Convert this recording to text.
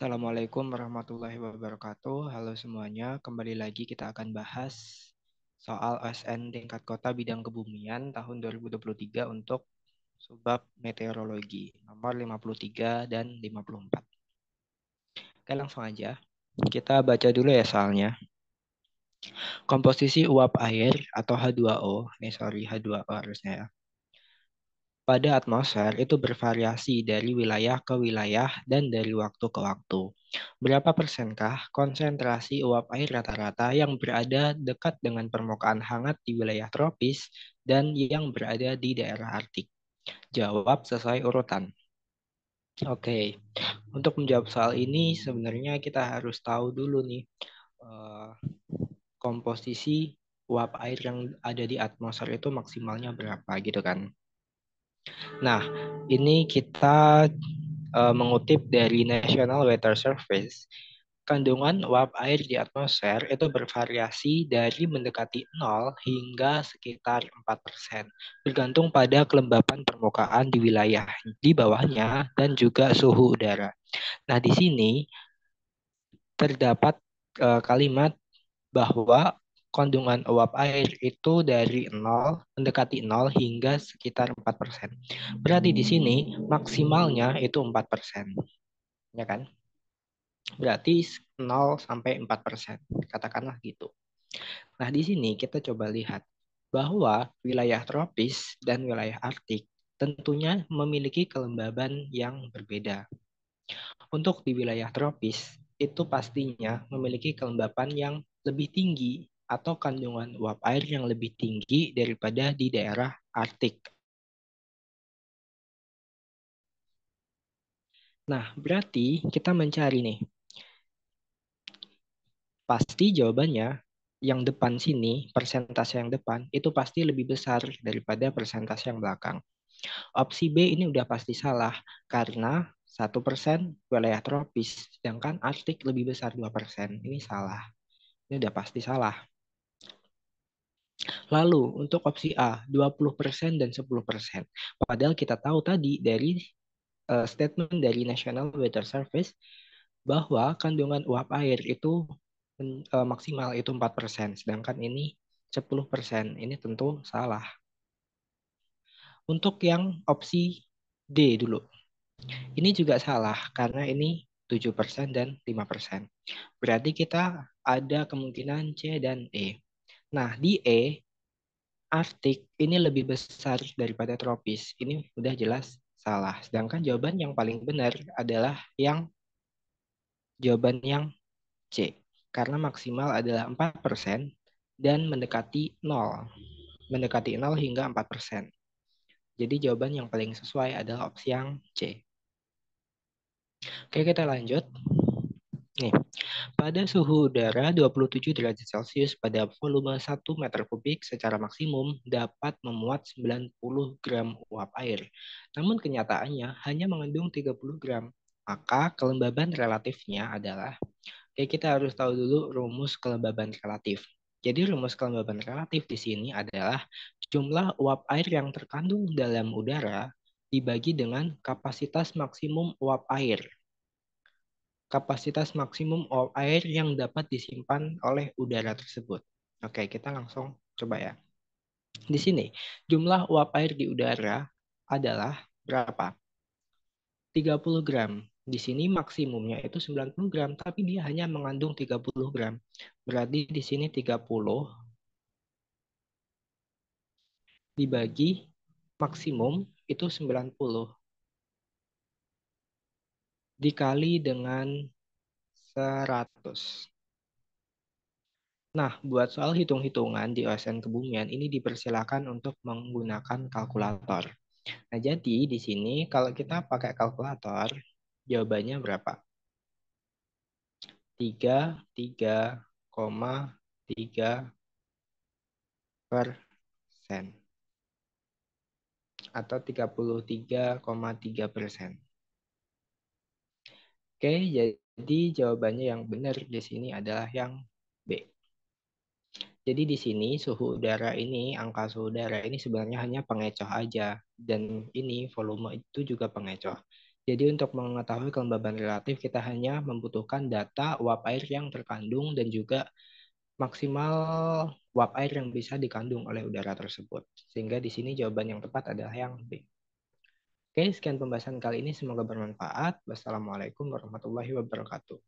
Assalamualaikum warahmatullahi wabarakatuh. Halo semuanya, kembali lagi kita akan bahas soal OSN tingkat kota bidang kebumian tahun 2023 untuk subbab meteorologi nomor 53 dan 54. Oke, langsung aja. Kita baca dulu ya soalnya. Komposisi uap air atau H2O, ini eh, sorry H2O harusnya ya, pada atmosfer itu bervariasi dari wilayah ke wilayah dan dari waktu ke waktu. Berapa persenkah konsentrasi uap air rata-rata yang berada dekat dengan permukaan hangat di wilayah tropis dan yang berada di daerah Arktik? Jawab sesuai urutan. Oke, okay. untuk menjawab soal ini sebenarnya kita harus tahu dulu nih uh, komposisi uap air yang ada di atmosfer itu maksimalnya berapa gitu kan. Nah, ini kita uh, mengutip dari National Weather Service. Kandungan uap air di atmosfer itu bervariasi dari mendekati nol hingga sekitar 4%, bergantung pada kelembapan permukaan di wilayah di bawahnya dan juga suhu udara. Nah, di sini terdapat uh, kalimat bahwa kandungan uap air itu dari 0 mendekati 0 hingga sekitar 4%. Berarti di sini maksimalnya itu 4%. Ya kan? Berarti 0 sampai 4%. Katakanlah gitu. Nah, di sini kita coba lihat bahwa wilayah tropis dan wilayah Arktik tentunya memiliki kelembaban yang berbeda. Untuk di wilayah tropis, itu pastinya memiliki kelembapan yang lebih tinggi atau kandungan uap air yang lebih tinggi daripada di daerah Arktik. Nah, berarti kita mencari nih. Pasti jawabannya yang depan sini, persentase yang depan, itu pasti lebih besar daripada persentase yang belakang. Opsi B ini udah pasti salah karena 1% wilayah tropis, sedangkan Arktik lebih besar 2%. Ini salah. Ini udah pasti salah. Lalu untuk opsi A 20% dan 10%. Padahal kita tahu tadi dari uh, statement dari National Weather Service bahwa kandungan uap air itu uh, maksimal itu 4%, sedangkan ini 10%. Ini tentu salah. Untuk yang opsi D dulu. Ini juga salah karena ini 7% dan 5%. Berarti kita ada kemungkinan C dan E. Nah, di E, Arktik ini lebih besar daripada tropis. Ini sudah jelas salah. Sedangkan jawaban yang paling benar adalah yang jawaban yang C. Karena maksimal adalah 4% dan mendekati 0. Mendekati 0 hingga 4%. Jadi jawaban yang paling sesuai adalah opsi yang C. Oke, kita lanjut. Nih, pada suhu udara 27 derajat Celcius pada volume 1 meter kubik secara maksimum dapat memuat 90 gram uap air. Namun kenyataannya hanya mengandung 30 gram. Maka kelembaban relatifnya adalah, ya kita harus tahu dulu rumus kelembaban relatif. Jadi rumus kelembaban relatif di sini adalah jumlah uap air yang terkandung dalam udara dibagi dengan kapasitas maksimum uap air kapasitas maksimum air yang dapat disimpan oleh udara tersebut. Oke, kita langsung coba ya. Di sini, jumlah uap air di udara adalah berapa? 30 gram. Di sini maksimumnya itu 90 gram, tapi dia hanya mengandung 30 gram. Berarti di sini 30 dibagi maksimum itu 90 dikali dengan 100. Nah, buat soal hitung-hitungan di OSN Kebumian ini dipersilakan untuk menggunakan kalkulator. Nah, jadi di sini kalau kita pakai kalkulator, jawabannya berapa? 3, 3, 3 persen. Atau 33,3 persen. Oke, jadi jawabannya yang benar di sini adalah yang B. Jadi di sini suhu udara ini, angka suhu udara ini sebenarnya hanya pengecoh aja. Dan ini volume itu juga pengecoh. Jadi untuk mengetahui kelembaban relatif kita hanya membutuhkan data uap air yang terkandung dan juga maksimal uap air yang bisa dikandung oleh udara tersebut. Sehingga di sini jawaban yang tepat adalah yang B. Oke, sekian pembahasan kali ini. Semoga bermanfaat. Wassalamualaikum warahmatullahi wabarakatuh.